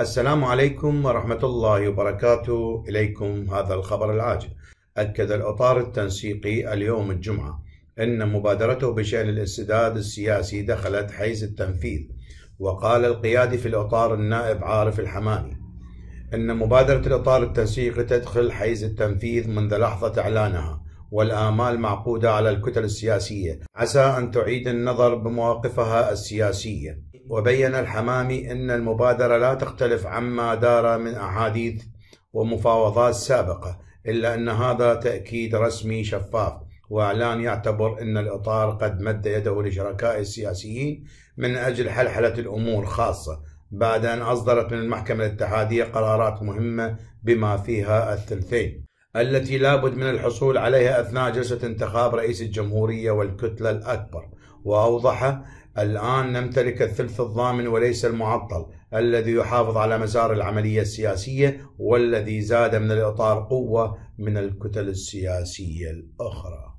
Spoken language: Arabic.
السلام عليكم ورحمة الله وبركاته إليكم هذا الخبر العاجل أكد الأطار التنسيقي اليوم الجمعة أن مبادرته بشأن الاستداد السياسي دخلت حيز التنفيذ وقال القيادي في الأطار النائب عارف الحماني أن مبادرة الإطار التنسيقي تدخل حيز التنفيذ منذ لحظة إعلانها والآمال معقودة على الكتل السياسية عسى أن تعيد النظر بمواقفها السياسية وبين الحمامي أن المبادرة لا تختلف عما دار من أحاديث ومفاوضات سابقة إلا أن هذا تأكيد رسمي شفاف وإعلان يعتبر أن الإطار قد مد يده لشركاء السياسيين من أجل حلحلة الأمور خاصة بعد أن أصدرت من المحكمة الاتحادية قرارات مهمة بما فيها الثلثين التي لابد من الحصول عليها أثناء جلسة انتخاب رئيس الجمهورية والكتلة الأكبر وأوضح الآن نمتلك الثلث الضامن وليس المعطل الذي يحافظ على مسار العملية السياسية والذي زاد من الإطار قوة من الكتل السياسية الأخرى